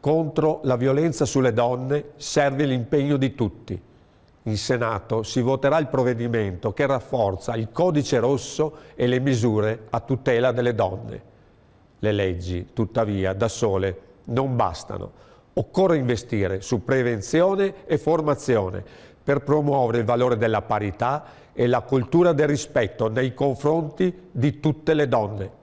Contro la violenza sulle donne serve l'impegno di tutti. In Senato si voterà il provvedimento che rafforza il codice rosso e le misure a tutela delle donne. Le leggi, tuttavia, da sole non bastano. Occorre investire su prevenzione e formazione per promuovere il valore della parità e la cultura del rispetto nei confronti di tutte le donne.